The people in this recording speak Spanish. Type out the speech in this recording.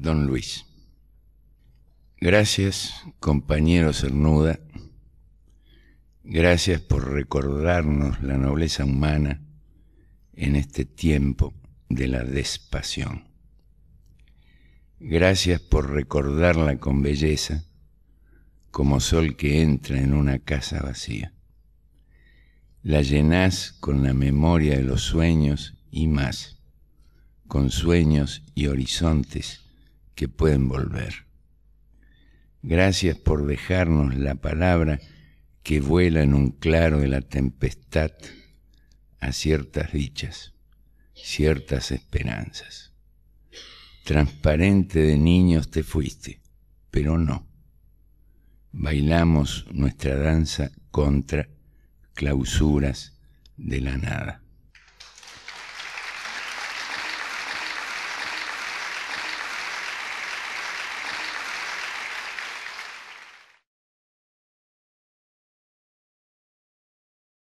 don Luis. Gracias, compañero Cernuda. Gracias por recordarnos la nobleza humana en este tiempo de la despasión. Gracias por recordarla con belleza, como sol que entra en una casa vacía. La llenás con la memoria de los sueños y más, con sueños y horizontes que pueden volver. Gracias por dejarnos la palabra que vuela en un claro de la tempestad a ciertas dichas, ciertas esperanzas. Transparente de niños te fuiste, pero no. Bailamos nuestra danza contra clausuras de la nada.